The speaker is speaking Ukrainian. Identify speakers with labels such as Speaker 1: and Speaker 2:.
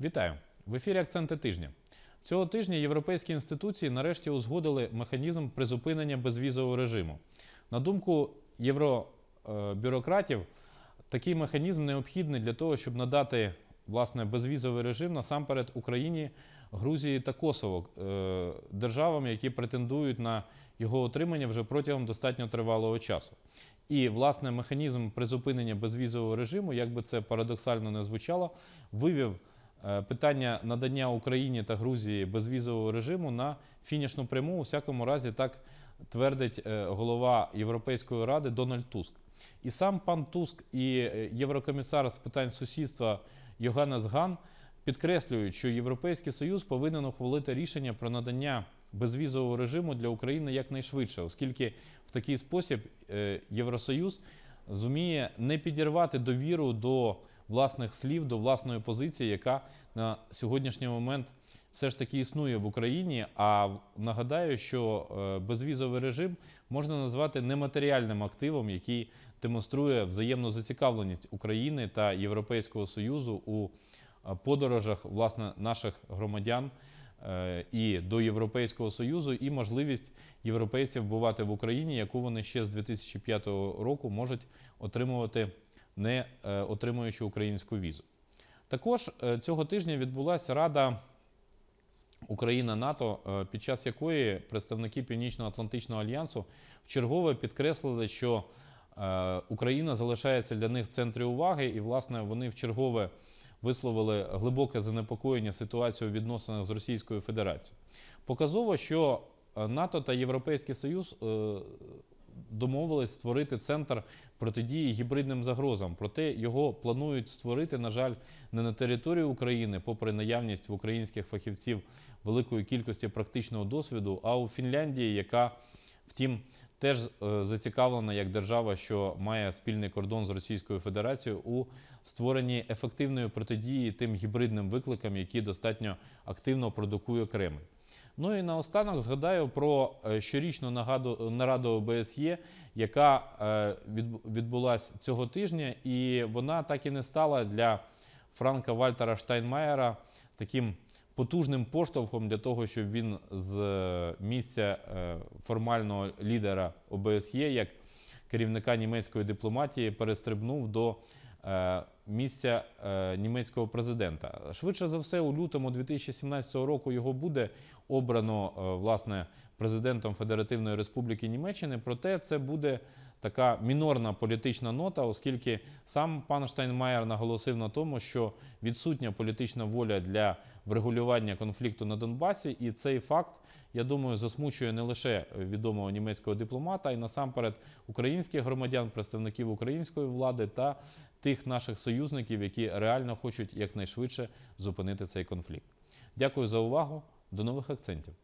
Speaker 1: Вітаю в ефірі. Акценти тижня цього тижня. Європейські інституції нарешті узгодили механізм призупинення безвізового режиму. На думку євробюрократів, такий механізм необхідний для того, щоб надати власне безвізовий режим насамперед Україні, Грузії та Косово е, державам, які претендують на його отримання вже протягом достатньо тривалого часу. І власне механізм призупинення безвізового режиму, як би це парадоксально не звучало, вивів. Е, питання надання Україні та Грузії безвізового режиму на фінішну пряму, у всякому разі, так твердить е, голова Європейської ради Дональд Туск. І сам пан Туск і е, єврокомісар з питань сусідства Йоганнес Ган підкреслюють, що Європейський Союз повинен ухвалити рішення про надання безвізового режиму для України якнайшвидше, оскільки в такий спосіб Євросоюз зуміє не підірвати довіру до власних слів до власної позиції, яка на сьогоднішній момент все ж таки існує в Україні. А нагадаю, що е, безвізовий режим можна назвати нематеріальним активом, який демонструє взаємну зацікавленість України та Європейського союзу у е, подорожах власне наших громадян. Е, і до Європейського союзу, і можливість європейців бувати в Україні, яку вони ще з 2005 року можуть отримувати не е, отримуючи українську візу. Також е, цього тижня відбулася Рада Україна-НАТО, е, під час якої представники Північно-Атлантичного альянсу вчергове підкреслили, що Україна залишається для них в центрі уваги, і, власне, вони вчергове висловили глибоке занепокоєння ситуацією у відносинах з Російською Федерацією. Показово, що НАТО та Європейський Союз домовились створити центр протидії гібридним загрозам. Проте його планують створити, на жаль, не на території України, попри наявність в українських фахівців великої кількості практичного досвіду, а у Фінляндії, яка, втім, теж е, зацікавлена як держава, що має спільний кордон з Російською Федерацією у створенні ефективної протидії тим гібридним викликам, які достатньо активно продукує Кремль. Ну і наостанок згадаю про е, щорічну нагаду, нараду ОБСЄ, яка е, відбулася цього тижня, і вона так і не стала для Франка Вальтера Штайнмаєра таким потужним поштовхом для того, щоб він з е, місця формального лідера ОБСЄ як керівника німецької дипломатії перестрибнув до Е, місця е, німецького президента. Швидше за все, у лютому 2017 року його буде обрано е, власне президентом Федеративної Республіки Німеччини. Проте це буде така мінорна політична нота, оскільки сам пан Штайнмаєр наголосив на тому, що відсутня політична воля для врегулювання конфлікту на Донбасі, і цей факт. Я думаю, засмучує не лише відомого німецького дипломата, а й насамперед українських громадян, представників української влади та тих наших союзників, які реально хочуть якнайшвидше зупинити цей конфлікт. Дякую за увагу. До нових акцентів.